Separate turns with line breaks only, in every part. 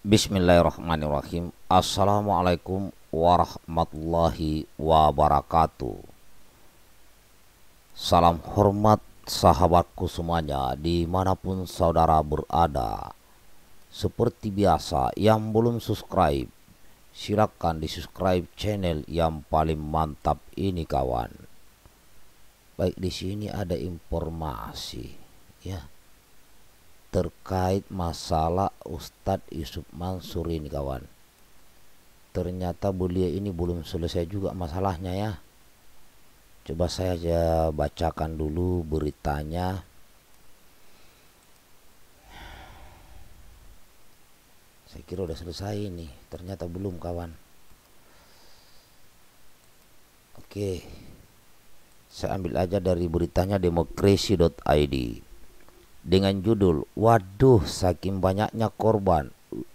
Bismillahirrahmanirrahim Assalamualaikum warahmatullahi wabarakatuh Salam hormat sahabatku semuanya dimanapun saudara berada Seperti biasa yang belum subscribe Silakan di subscribe channel yang paling mantap ini kawan Baik di sini ada informasi ya terkait masalah Ustadz Yusuf Mansur ini kawan ternyata belia ini belum selesai juga masalahnya ya coba saya aja bacakan dulu beritanya saya kira udah selesai ini ternyata belum kawan oke saya ambil aja dari beritanya demokrasi.id dengan judul Waduh saking banyaknya korban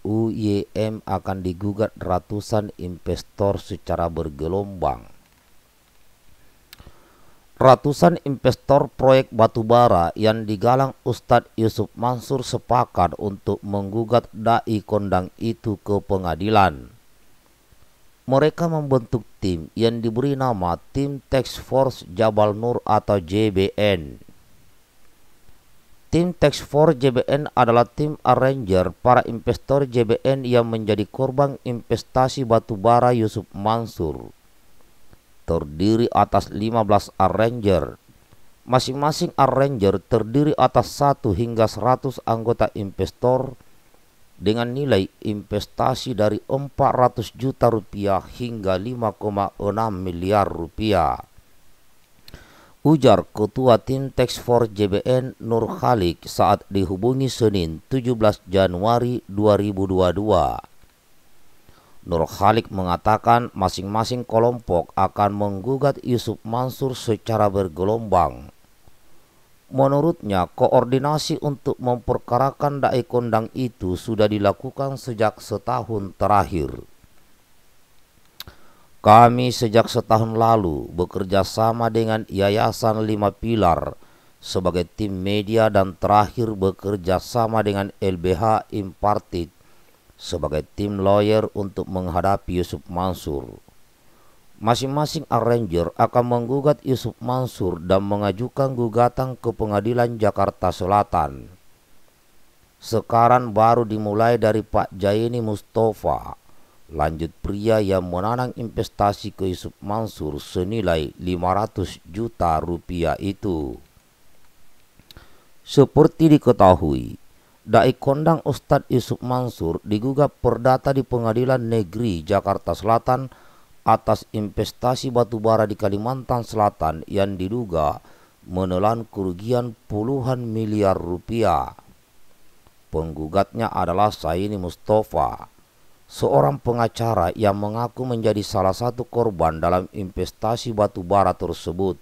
UYM akan digugat ratusan investor secara bergelombang. Ratusan investor proyek batubara yang digalang Ustadz Yusuf Mansur sepakat untuk menggugat dai kondang itu ke pengadilan. Mereka membentuk tim yang diberi nama Tim Tax Force Jabal Nur atau JBN Tim Tax for JBN adalah tim arranger para investor JBN yang menjadi korban investasi batubara Yusuf Mansur. Terdiri atas 15 arranger. Masing-masing arranger terdiri atas 1 hingga 100 anggota investor dengan nilai investasi dari 400 juta rupiah hingga 5,6 miliar rupiah. Ujar Ketua Tim Tax for JBN Nur Khalik saat dihubungi Senin 17 Januari 2022. Nur Khalik mengatakan masing-masing kelompok akan menggugat Yusuf Mansur secara bergelombang. Menurutnya, koordinasi untuk memperkarakan dai kondang itu sudah dilakukan sejak setahun terakhir. Kami sejak setahun lalu bekerja sama dengan Yayasan Lima Pilar sebagai tim media dan terakhir bekerja sama dengan LBH Impartit sebagai tim lawyer untuk menghadapi Yusuf Mansur. Masing-masing arranger akan menggugat Yusuf Mansur dan mengajukan gugatan ke pengadilan Jakarta Selatan. Sekarang baru dimulai dari Pak Jaini Mustafa Lanjut pria yang menanang investasi ke Yusuf Mansur senilai 500 juta rupiah itu. Seperti diketahui, Dai Kondang Ustadz Yusuf Mansur digugat perdata di Pengadilan Negeri Jakarta Selatan atas investasi batubara di Kalimantan Selatan yang diduga menelan kerugian puluhan miliar rupiah. Penggugatnya adalah Saini Mustafa Seorang pengacara yang mengaku menjadi salah satu korban dalam investasi batu bara tersebut.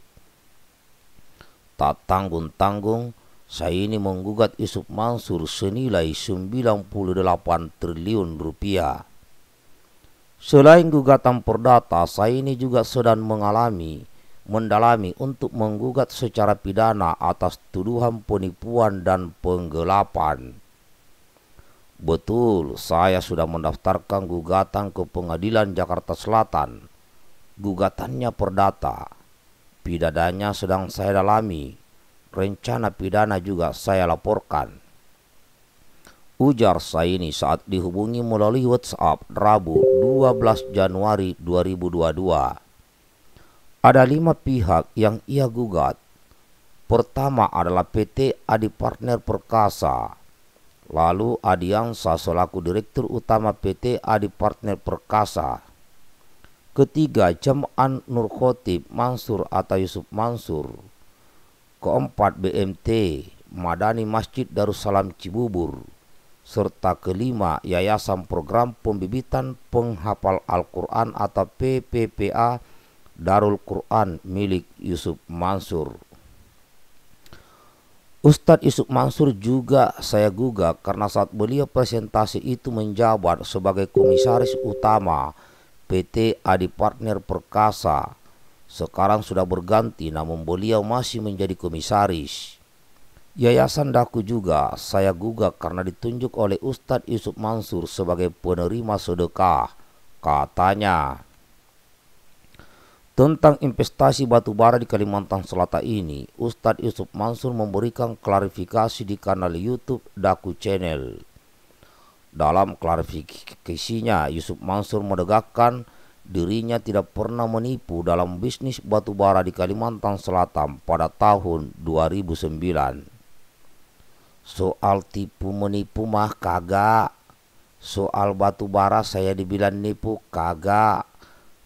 Tak tanggung-tanggung, saya ini menggugat Yusuf Mansur senilai 98 triliun rupiah. Selain gugatan perdata, saya ini juga sedang mengalami mendalami untuk menggugat secara pidana atas tuduhan penipuan dan penggelapan. Betul, saya sudah mendaftarkan gugatan ke pengadilan Jakarta Selatan. Gugatannya perdata. Pidananya sedang saya dalami. Rencana pidana juga saya laporkan. Ujar saya ini saat dihubungi melalui WhatsApp Rabu 12 Januari 2022. Ada lima pihak yang ia gugat. Pertama adalah PT Adi Partner Perkasa Lalu Adiansa selaku Direktur Utama PT Adi Partner Perkasa. Ketiga, Jam'an Nur Khotib Mansur atau Yusuf Mansur. Keempat, BMT Madani Masjid Darussalam Cibubur. Serta kelima, Yayasan Program Pembibitan Penghafal Al-Quran atau PPPA Darul Quran milik Yusuf Mansur. Ustadz Yusuf Mansur juga saya gugat karena saat beliau presentasi itu menjabat sebagai komisaris utama PT Adi Partner Perkasa. Sekarang sudah berganti namun beliau masih menjadi komisaris. Yayasan Daku juga saya gugat karena ditunjuk oleh Ustadz Yusuf Mansur sebagai penerima sedekah. Katanya, tentang investasi batubara di Kalimantan Selatan ini, Ustadz Yusuf Mansur memberikan klarifikasi di kanal YouTube Daku Channel. Dalam klarifikasinya, Yusuf Mansur menegakkan dirinya tidak pernah menipu dalam bisnis batubara di Kalimantan Selatan pada tahun 2009. Soal tipu menipu mah kagak. Soal batubara saya dibilang nipu kagak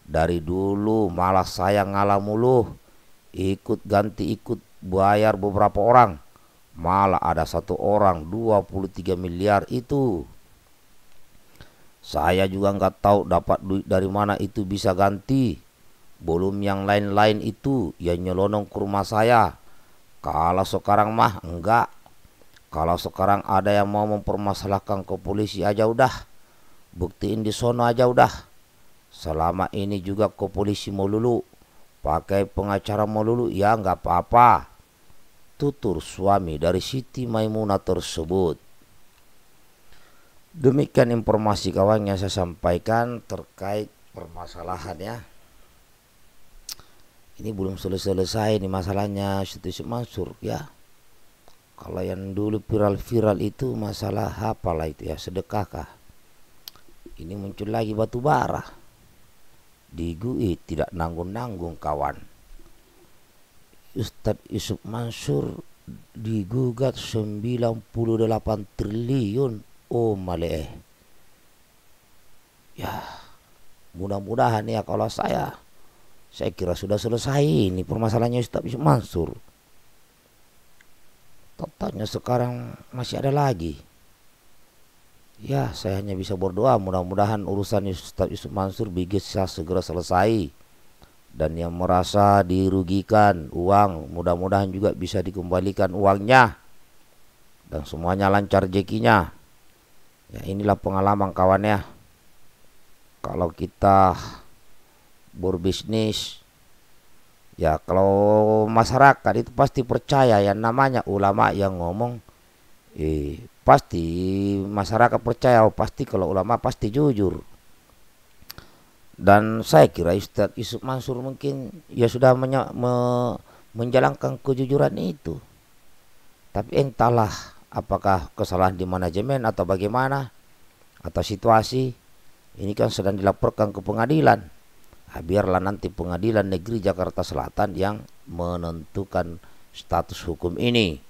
dari dulu malah saya ngalah mulu. Ikut ganti ikut bayar beberapa orang. Malah ada satu orang 23 miliar itu. Saya juga nggak tahu dapat duit dari mana itu bisa ganti. Belum yang lain-lain itu yang nyelonong ke rumah saya. Kalau sekarang mah enggak. Kalau sekarang ada yang mau mempermasalahkan ke polisi aja udah. Buktiin di sono aja udah. Selama ini juga ke polisi melulu, pakai pengacara melulu, ya nggak apa-apa. Tutur suami dari Siti Maimunah tersebut. Demikian informasi kawan yang saya sampaikan terkait permasalahan ya. Ini belum selesai-selesai nih masalahnya Siti Mansur ya. Kalau yang dulu viral-viral itu masalah apalah itu ya sedekahkah? Ini muncul lagi batu bara digui tidak nanggung-nanggung kawan. Ustadz Yusuf Mansur digugat 98 triliun oh maleeh ya mudah-mudahan ya kalau saya saya kira sudah selesai ini permasalahannya Ustaz Yusuf Mansur totalnya sekarang masih ada lagi Ya, saya hanya bisa berdoa mudah-mudahan urusan Ustaz Yusuf Mansur bisa segera selesai. Dan yang merasa dirugikan uang, mudah-mudahan juga bisa dikembalikan uangnya. Dan semuanya lancar jekinya Ya, inilah pengalaman kawan ya. Kalau kita berbisnis ya kalau masyarakat itu pasti percaya yang namanya ulama yang ngomong eh pasti masyarakat percaya oh, pasti kalau ulama pasti jujur dan saya kira Ustaz Yusuf Mansur mungkin ya sudah me, menjalankan kejujuran itu tapi entahlah apakah kesalahan di manajemen atau bagaimana atau situasi ini kan sedang dilaporkan ke pengadilan nah, biarlah nanti pengadilan negeri Jakarta Selatan yang menentukan status hukum ini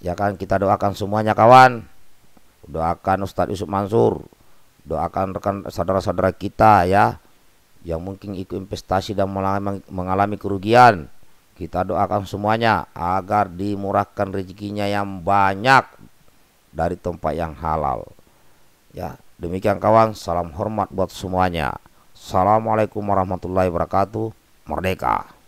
ya kan kita doakan semuanya kawan doakan Ustadz Yusuf Mansur doakan rekan saudara-saudara kita ya yang mungkin ikut investasi dan mengalami kerugian kita doakan semuanya agar dimurahkan rezekinya yang banyak dari tempat yang halal ya demikian kawan salam hormat buat semuanya Assalamualaikum warahmatullahi wabarakatuh merdeka